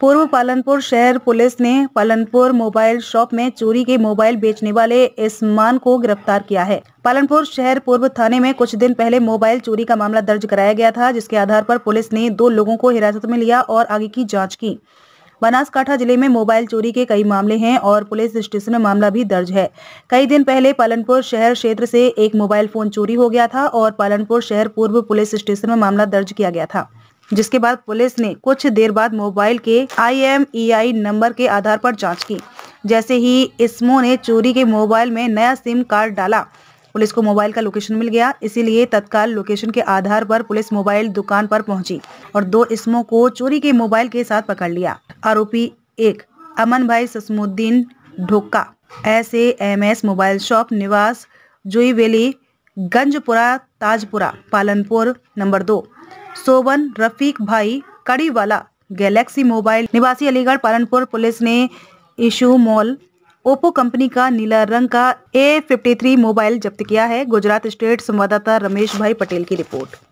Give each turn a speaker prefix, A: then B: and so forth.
A: पूर्व पालनपुर शहर पुलिस ने पालनपुर मोबाइल शॉप में चोरी के मोबाइल बेचने वाले मान को गिरफ्तार किया है पालनपुर शहर पूर्व थाने में कुछ दिन पहले मोबाइल चोरी का मामला दर्ज कराया गया था जिसके आधार पर पुलिस ने दो लोगों को हिरासत में लिया और आगे की जाँच की बनासकाठा जिले में मोबाइल चोरी के कई मामले हैं और पुलिस स्टेशन में मामला भी दर्ज है कई दिन पहले पालनपुर शहर क्षेत्र से एक मोबाइल फोन चोरी हो गया था और पालनपुर शहर पूर्व पुलिस स्टेशन में मामला दर्ज किया गया था जिसके बाद पुलिस ने कुछ देर बाद मोबाइल के आईएमईआई e नंबर के आधार पर जांच की जैसे ही इसमो ने चोरी के मोबाइल में नया सिम कार्ड डाला पुलिस को मोबाइल का लोकेशन मिल गया इसीलिए तत्काल लोकेशन के आधार पर पुलिस मोबाइल दुकान पर पहुंची और दो इसमो को चोरी के मोबाइल के साथ पकड़ लिया आरोपी एक अमन भाई Sasmuddin Dhoka S M S mobile shop निवास जुईवेली गंजपुरा ताजपुरा पालनपुर नंबर दो सोबन रफीक भाई कड़ीवाला गैलेक्सी मोबाइल निवासी अलीगढ़ पालनपुर पुलिस ने इशू मॉल ओप्पो कंपनी का नीला रंग का ए फिफ्टी थ्री मोबाइल जब्त किया है गुजरात स्टेट संवाददाता रमेश भाई पटेल की रिपोर्ट